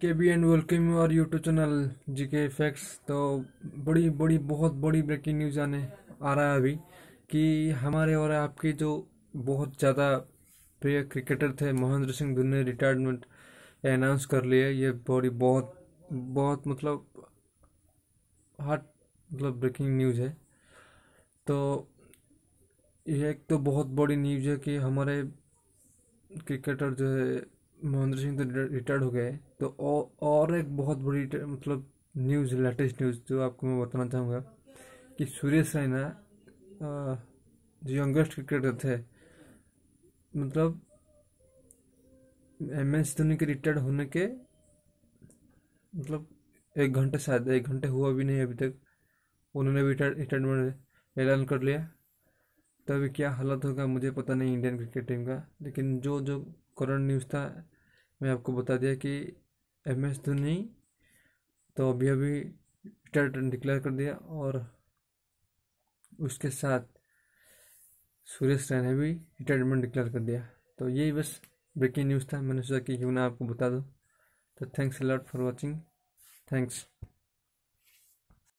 के बी and welcome और यूट्यूब चैनल जी के फैक्ट्स तो बड़ी बड़ी बहुत बड़ी ब्रेकिंग न्यूज़ आने आ रहा है अभी कि हमारे और आपके जो बहुत ज़्यादा प्रिय क्रिकेटर थे महेंद्र सिंह धोनी ने रिटायरमेंट अनाउंस कर लिए ये बड़ी बहुत बहुत मतलब हार्ट मतलब ब्रेकिंग न्यूज़ है तो यह एक तो बहुत बड़ी न्यूज़ है कि हमारे क्रिकेटर जो है महेंद्र सिंह तो रिटायर्ड हो गए तो और एक बहुत बड़ी मतलब न्यूज़ लेटेस्ट न्यूज़ जो आपको मैं बताना चाहूँगा कि सुरेश रैना जो यंगेस्ट क्रिकेटर थे मतलब एम एस धोनी के रिटायर्ड होने के मतलब एक घंटे शायद एक घंटे हुआ भी नहीं अभी तक उन्होंने भी रिटायरमेंट ऐलान कर लिया तो अभी क्या हालत होगा मुझे पता नहीं इंडियन क्रिकेट टीम का लेकिन जो जो करंट न्यूज़ था मैं आपको बता दिया कि एम एस धोनी तो अभी अभी रिटायर डिक्लेयर कर दिया और उसके साथ सुरेश रैना भी रिटायरमेंट डिक्लेयर कर दिया तो यही बस ब्रेकिंग न्यूज़ था मैंने सोचा कि क्यों ना आपको बता दो तो thanks lot for watching thanks